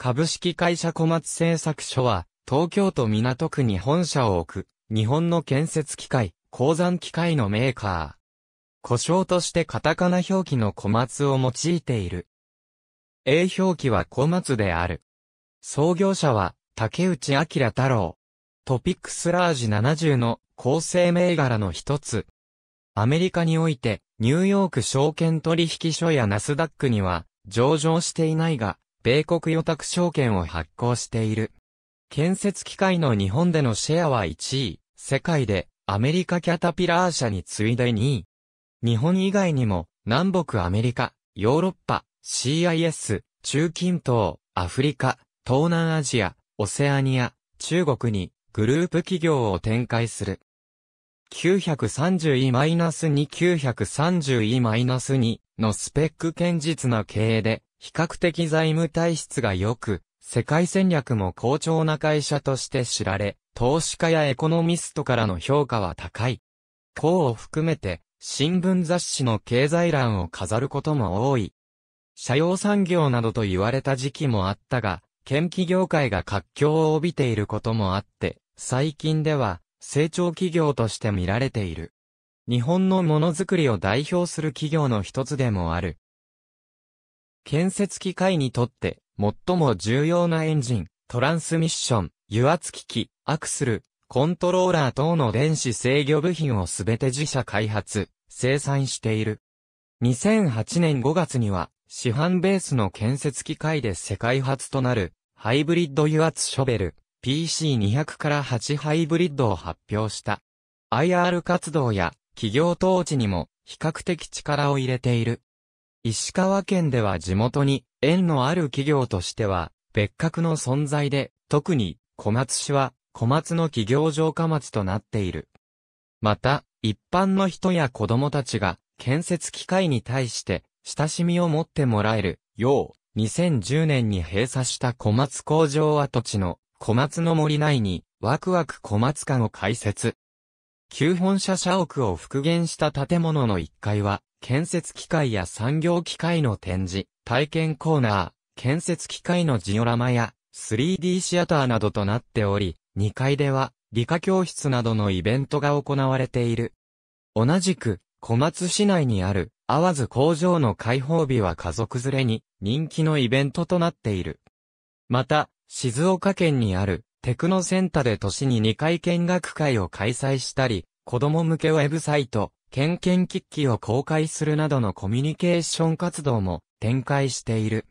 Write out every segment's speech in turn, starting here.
株式会社小松製作所は、東京都港区に本社を置く、日本の建設機械、鉱山機械のメーカー。故障としてカタカナ表記の小松を用いている。A 表記は小松である。創業者は、竹内明太郎。トピックスラージ70の構成銘柄の一つ。アメリカにおいて、ニューヨーク証券取引所やナスダックには、上場していないが、米国予託証券を発行している。建設機械の日本でのシェアは1位、世界でアメリカキャタピラー社に次いで2位。日本以外にも、南北アメリカ、ヨーロッパ、CIS、中近東、アフリカ、東南アジア、オセアニア、中国にグループ企業を展開する。930E-2930E-2 のスペック堅実な経営で、比較的財務体質が良く、世界戦略も好調な会社として知られ、投資家やエコノミストからの評価は高い。こうを含めて、新聞雑誌の経済欄を飾ることも多い。社用産業などと言われた時期もあったが、研究業界が活況を帯びていることもあって、最近では成長企業として見られている。日本のものづくりを代表する企業の一つでもある、建設機械にとって最も重要なエンジン、トランスミッション、油圧機器、アクスル、コントローラー等の電子制御部品をすべて自社開発、生産している。2008年5月には、市販ベースの建設機械で世界初となる、ハイブリッド油圧ショベル、PC200 から8ハイブリッドを発表した。IR 活動や企業統治にも比較的力を入れている。石川県では地元に縁のある企業としては別格の存在で、特に小松市は小松の企業城下町となっている。また、一般の人や子供たちが建設機械に対して親しみを持ってもらえるよう、2010年に閉鎖した小松工場跡地の小松の森内にワクワク小松館を開設。旧本社社屋を復元した建物の1階は、建設機械や産業機械の展示、体験コーナー、建設機械のジオラマや 3D シアターなどとなっており、2階では理科教室などのイベントが行われている。同じく、小松市内にある、わ津工場の開放日は家族連れに人気のイベントとなっている。また、静岡県にあるテクノセンタで年に2回見学会を開催したり、子供向けウェブサイト、ケンケンキッキを公開するなどのコミュニケーション活動も展開している。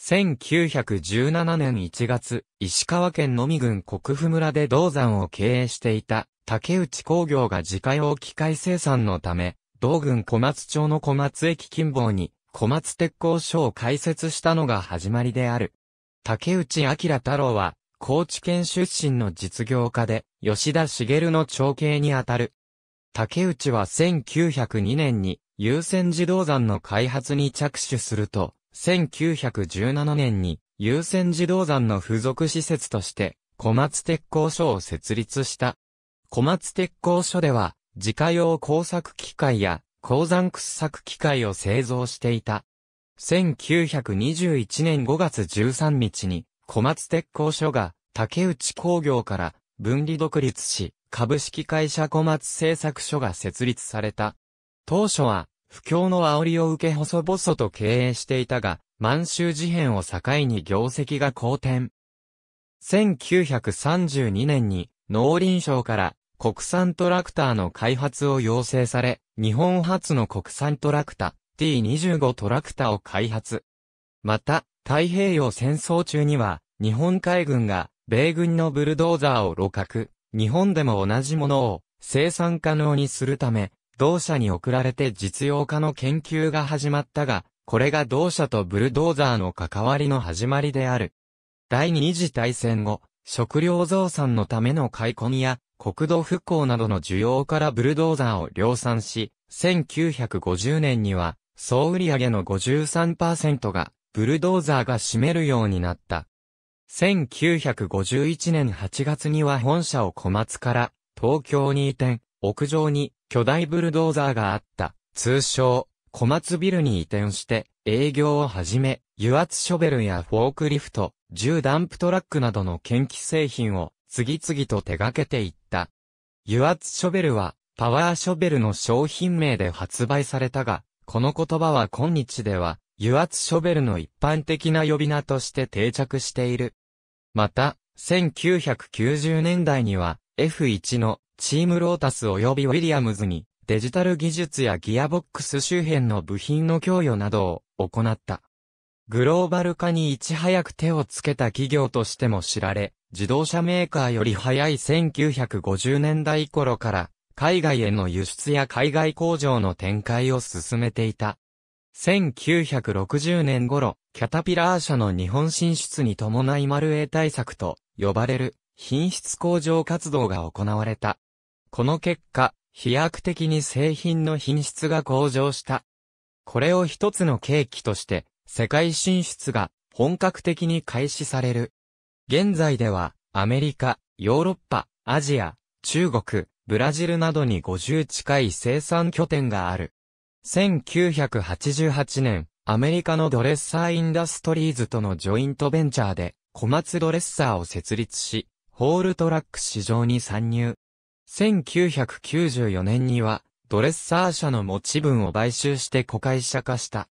1917年1月、石川県のみ郡国府村で銅山を経営していた竹内工業が自家用機械生産のため、同郡小松町の小松駅近傍に小松鉄工所を開設したのが始まりである。竹内明太郎は、高知県出身の実業家で、吉田茂の長兄にあたる。竹内は1902年に優先自動山の開発に着手すると、1917年に優先自動山の付属施設として小松鉄工所を設立した。小松鉄工所では自家用工作機械や鉱山掘削機械を製造していた。1921年5月13日に小松鉄工所が竹内工業から分離独立し、株式会社小松製作所が設立された。当初は、不況の煽りを受け細々と経営していたが、満州事変を境に業績が好転。1932年に農林省から国産トラクターの開発を要請され、日本初の国産トラクタ T25 トラクタを開発。また、太平洋戦争中には、日本海軍が米軍のブルドーザーを露角、日本でも同じものを生産可能にするため、同社に送られて実用化の研究が始まったが、これが同社とブルドーザーの関わりの始まりである。第二次大戦後、食料増産のための買い込みや国土復興などの需要からブルドーザーを量産し、1950年には総売上の53%がブルドーザーが占めるようになった。1951年8月には本社を小松から東京に移転、屋上に巨大ブルドーザーがあった、通称、小松ビルに移転して営業を始め、油圧ショベルやフォークリフト、重ダンプトラックなどの研機製品を次々と手掛けていった。油圧ショベルはパワーショベルの商品名で発売されたが、この言葉は今日では油圧ショベルの一般的な呼び名として定着している。また、1990年代には F1 のチームロータス及びウィリアムズにデジタル技術やギアボックス周辺の部品の供与などを行った。グローバル化にいち早く手をつけた企業としても知られ、自動車メーカーより早い1950年代頃から海外への輸出や海外工場の展開を進めていた。1960年頃、キャタピラー社の日本進出に伴いマルエ対策と呼ばれる品質向上活動が行われた。この結果、飛躍的に製品の品質が向上した。これを一つの契機として、世界進出が本格的に開始される。現在では、アメリカ、ヨーロッパ、アジア、中国、ブラジルなどに50近い生産拠点がある。1988年、アメリカのドレッサーインダストリーズとのジョイントベンチャーで、小松ドレッサーを設立し、ホールトラック市場に参入。1994年には、ドレッサー社の持ち分を買収して子会社化した。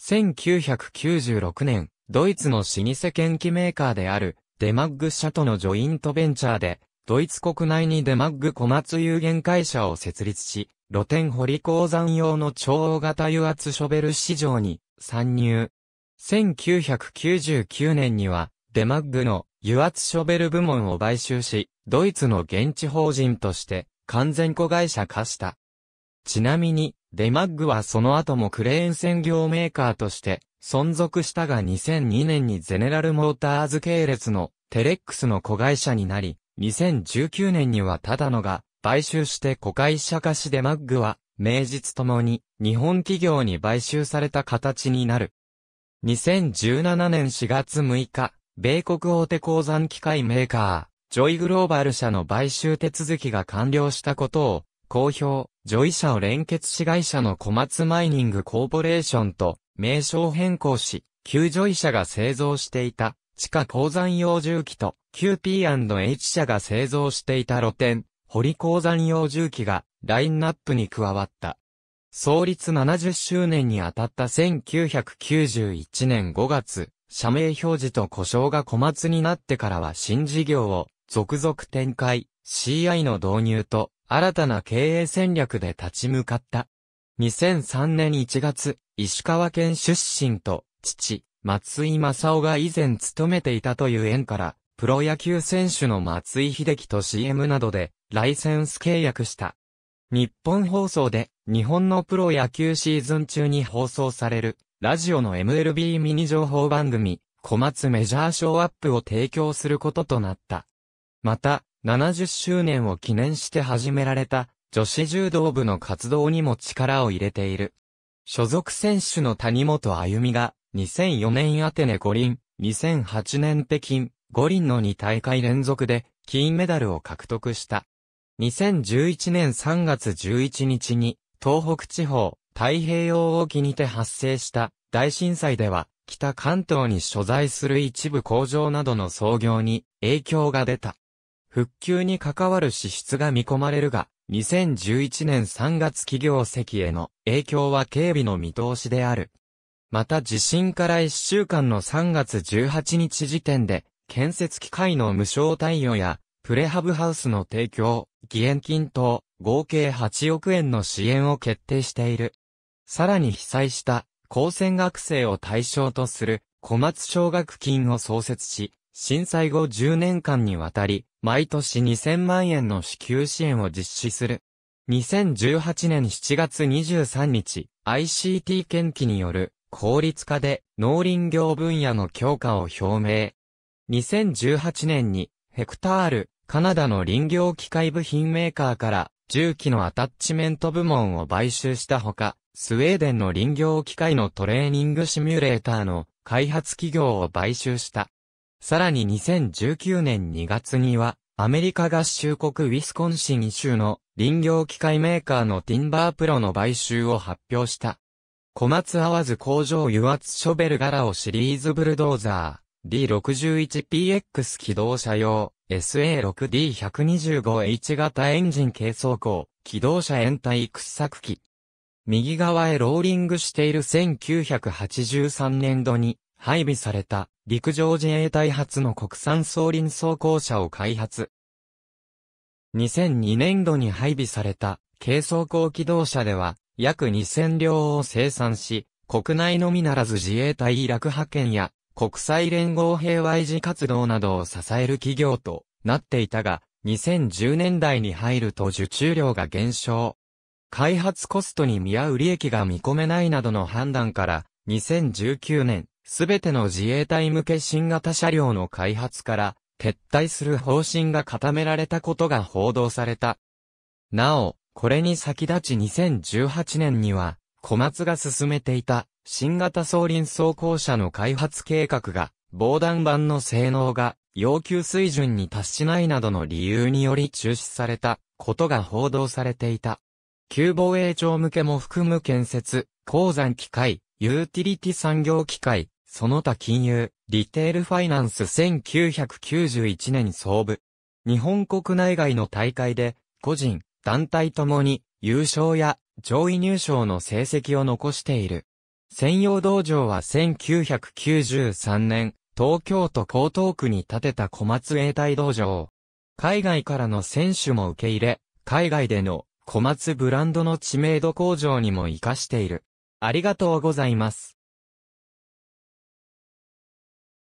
1996年、ドイツの老舗研機メーカーである、デマッグ社とのジョイントベンチャーで、ドイツ国内にデマッグ小松有限会社を設立し、露天掘り鉱山用の超大型油圧ショベル市場に参入。1999年には、デマッグの油圧ショベル部門を買収し、ドイツの現地法人として完全子会社化した。ちなみに、デマッグはその後もクレーン専業メーカーとして存続したが2002年にゼネラルモーターズ系列のテレックスの子会社になり、2019年にはただのが買収して子会社化しデマッグは、名実ともに、日本企業に買収された形になる。2017年4月6日、米国大手鉱山機械メーカー、ジョイグローバル社の買収手続きが完了したことを、公表、ジョイ社を連結し会社の小松マイニングコーポレーションと、名称変更し、旧ジョイ社が製造していた、地下鉱山用重機と、q P&H 社が製造していた露店、堀鉱山用重機がラインナップに加わった。創立70周年にあたった1991年5月、社名表示と故障が小松になってからは新事業を続々展開、CI の導入と新たな経営戦略で立ち向かった。2003年1月、石川県出身と父、松井正夫が以前勤めていたという縁から、プロ野球選手の松井秀喜と CM などでライセンス契約した。日本放送で、日本のプロ野球シーズン中に放送される、ラジオの MLB ミニ情報番組、小松メジャーショーアップを提供することとなった。また、70周年を記念して始められた、女子柔道部の活動にも力を入れている。所属選手の谷本歩美が、2004年アテネ五輪、2008年北京、五輪の2大会連続で、金メダルを獲得した。2011年3月11日に、東北地方、太平洋沖にて発生した大震災では、北関東に所在する一部工場などの操業に影響が出た。復旧に関わる支出が見込まれるが、2011年3月企業席への影響は警備の見通しである。また地震から1週間の3月18日時点で、建設機械の無償貸与や、プレハブハウスの提供、義援金等、合計8億円の支援を決定している。さらに被災した、高専学生を対象とする、小松奨学金を創設し、震災後10年間にわたり、毎年2000万円の支給支援を実施する。2018年7月23日、ICT 研究による効率化で農林業分野の強化を表明。2018年にヘクタールカナダの林業機械部品メーカーから重機のアタッチメント部門を買収したほか、スウェーデンの林業機械のトレーニングシミュレーターの開発企業を買収した。さらに2019年2月には、アメリカ合衆国ウィスコンシン州の林業機械メーカーのティンバープロの買収を発表した。小松合わず工場油圧ショベル柄をシリーズブルドーザー。D61PX 機動車用 SA6D125H 型エンジン軽装甲機動車延滞掘削機。右側へローリングしている1983年度に配備された陸上自衛隊発の国産装輪装甲車を開発。2002年度に配備された軽装甲機動車では約2000両を生産し、国内のみならず自衛隊イラク派遣や国際連合平和維持活動などを支える企業となっていたが、2010年代に入ると受注量が減少。開発コストに見合う利益が見込めないなどの判断から、2019年、すべての自衛隊向け新型車両の開発から、撤退する方針が固められたことが報道された。なお、これに先立ち2018年には、小松が進めていた新型双輪装甲車の開発計画が、防弾板の性能が要求水準に達しないなどの理由により中止されたことが報道されていた。旧防衛庁向けも含む建設、鉱山機械、ユーティリティ産業機械、その他金融、リテールファイナンス1991年総部。日本国内外の大会で、個人、団体ともに、優勝や上位入賞の成績を残している。専用道場は1993年、東京都江東区に建てた小松永代道場。海外からの選手も受け入れ、海外での小松ブランドの知名度向上にも活かしている。ありがとうございます。